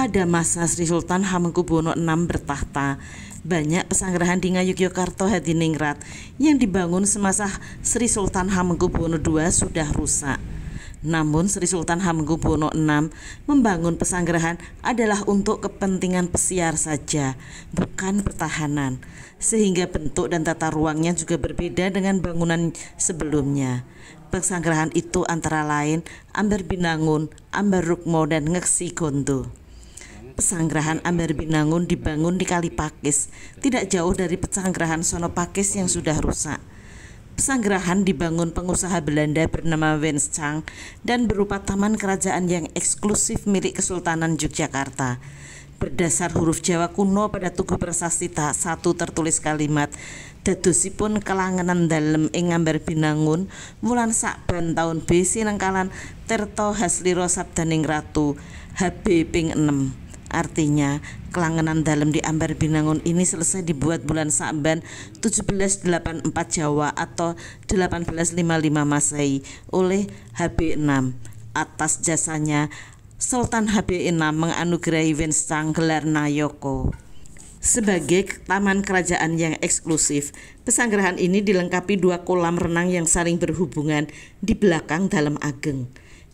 Pada masa Sri Sultan Hamengkubuwono VI bertahta, banyak pesanggerahan di Ngayogyakarta Hadiningrat yang dibangun semasa Sri Sultan Hamengkubuwono II sudah rusak. Namun Sri Sultan Hamengkubuwono VI membangun pesanggerahan adalah untuk kepentingan pesiar saja, bukan pertahanan. Sehingga bentuk dan tata ruangnya juga berbeda dengan bangunan sebelumnya Pesanggerahan itu antara lain Amber Binangun, Amber Rukmo, dan Ngeksi Gondo pesanggrahan Amber Binangun dibangun di Kali Pakis, tidak jauh dari pesanggrahan Sono Pakis yang sudah rusak. Pesanggrahan dibangun pengusaha Belanda bernama Wens Chang dan berupa taman kerajaan yang eksklusif milik Kesultanan Yogyakarta. Berdasar huruf Jawa kuno pada Tugu prasasti tak satu tertulis kalimat dadosipun kelangenan dalem ing ngambar binangun wulan sakban tahun besi nengkalan Terto hasliro sabdaning ratu HB ping 6 Artinya, kelangenan dalam di Ambar Binangun ini selesai dibuat bulan Sa'ban 1784 Jawa atau 1855 Masehi oleh HB6 atas jasanya Sultan HB6 menganugerahi Winstang gelar Nayoko. Sebagai taman kerajaan yang eksklusif, Pesanggerahan ini dilengkapi dua kolam renang yang saling berhubungan di belakang dalam ageng.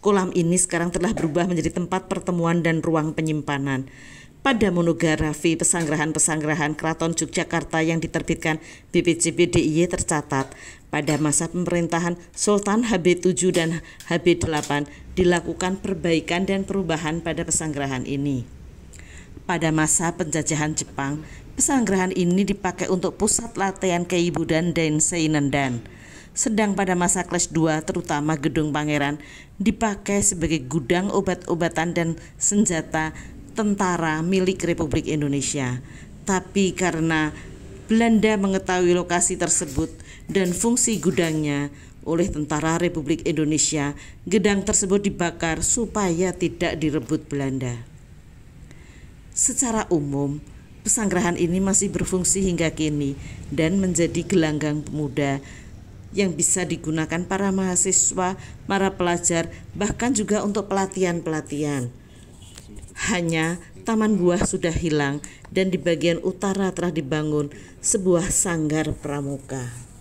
Kolam ini sekarang telah berubah menjadi tempat pertemuan dan ruang penyimpanan. Pada monografi pesanggerahan pesanggerahan Keraton Yogyakarta yang diterbitkan BPJB DIY tercatat, pada masa pemerintahan Sultan HB7 dan HB8 dilakukan perbaikan dan perubahan pada pesanggerahan ini. Pada masa penjajahan Jepang, pesanggerahan ini dipakai untuk pusat latihan keibudan dan seinendan sedang pada masa kelas 2 terutama gedung pangeran dipakai sebagai gudang obat-obatan dan senjata tentara milik Republik Indonesia. Tapi karena Belanda mengetahui lokasi tersebut dan fungsi gudangnya oleh tentara Republik Indonesia, gedang tersebut dibakar supaya tidak direbut Belanda. Secara umum, pesanggrahan ini masih berfungsi hingga kini dan menjadi gelanggang pemuda yang bisa digunakan para mahasiswa, para pelajar, bahkan juga untuk pelatihan-pelatihan. Hanya taman buah sudah hilang dan di bagian utara telah dibangun sebuah sanggar pramuka.